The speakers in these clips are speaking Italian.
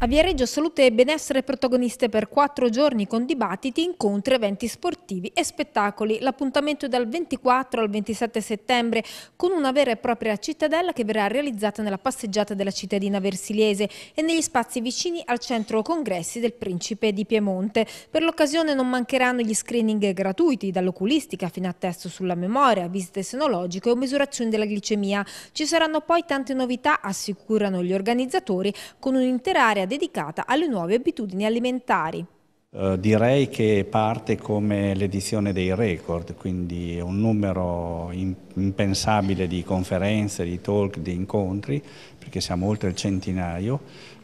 A Viareggio salute e benessere protagoniste per quattro giorni con dibattiti, incontri, eventi sportivi e spettacoli. L'appuntamento è dal 24 al 27 settembre con una vera e propria cittadella che verrà realizzata nella passeggiata della cittadina versiliese e negli spazi vicini al centro congressi del Principe di Piemonte. Per l'occasione non mancheranno gli screening gratuiti, dall'oculistica fino a test sulla memoria, visite senologiche o misurazioni della glicemia. Ci saranno poi tante novità, assicurano gli organizzatori, con un'intera area dedicata alle nuove abitudini alimentari. Eh, direi che parte come l'edizione dei record, quindi un numero impensabile di conferenze, di talk, di incontri, perché siamo oltre il centinaio,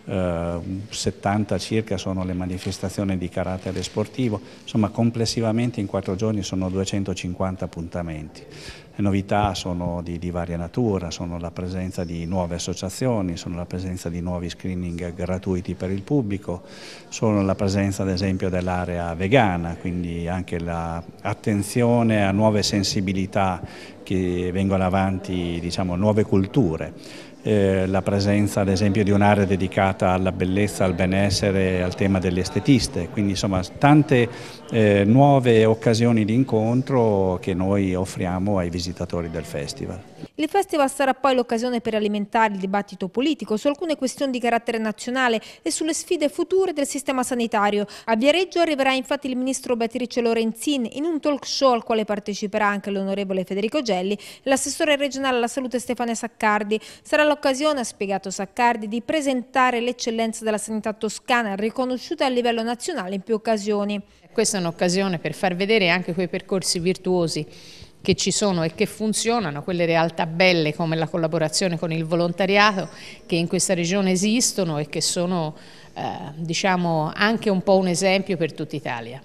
70 eh, circa sono le manifestazioni di carattere sportivo, insomma complessivamente in quattro giorni sono 250 appuntamenti. Le novità sono di, di, varia natura, sono la presenza di nuove associazioni, sono la presenza di nuovi screening gratuiti per il pubblico, sono la presenza ad esempio dell'area vegana, quindi anche l'attenzione la a nuove sensibilità che vengono avanti, diciamo, nuove culture. Eh, la presenza ad esempio di un'area dedicata alla bellezza, al benessere, e al tema delle estetiste, quindi insomma tante eh, nuove occasioni di incontro che noi offriamo ai visitatori del festival. Il festival sarà poi l'occasione per alimentare il dibattito politico su alcune questioni di carattere nazionale e sulle sfide future del sistema sanitario. A Viareggio arriverà infatti il ministro Beatrice Lorenzin in un talk show al quale parteciperà anche l'onorevole Federico Gelli e l'assessore regionale alla salute Stefania Saccardi. Sarà l'occasione, ha spiegato Saccardi, di presentare l'eccellenza della sanità toscana riconosciuta a livello nazionale in più occasioni. Questa è un'occasione per far vedere anche quei percorsi virtuosi che ci sono e che funzionano, quelle realtà belle come la collaborazione con il volontariato che in questa regione esistono e che sono eh, diciamo, anche un po' un esempio per tutta Italia.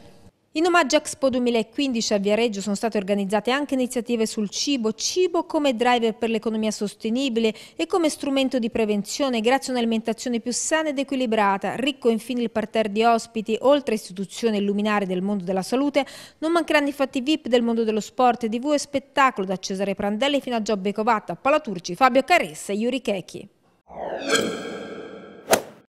In omaggio a Expo 2015 a Viareggio sono state organizzate anche iniziative sul cibo, cibo come driver per l'economia sostenibile e come strumento di prevenzione grazie a un'alimentazione più sana ed equilibrata. Ricco infine il parterre di ospiti, oltre istituzione e luminare del mondo della salute, non mancheranno i fatti VIP del mondo dello sport, tv e spettacolo da Cesare Prandelli fino a Giobbe Covatta, Palaturci, Fabio Caressa e Yuri Chechi.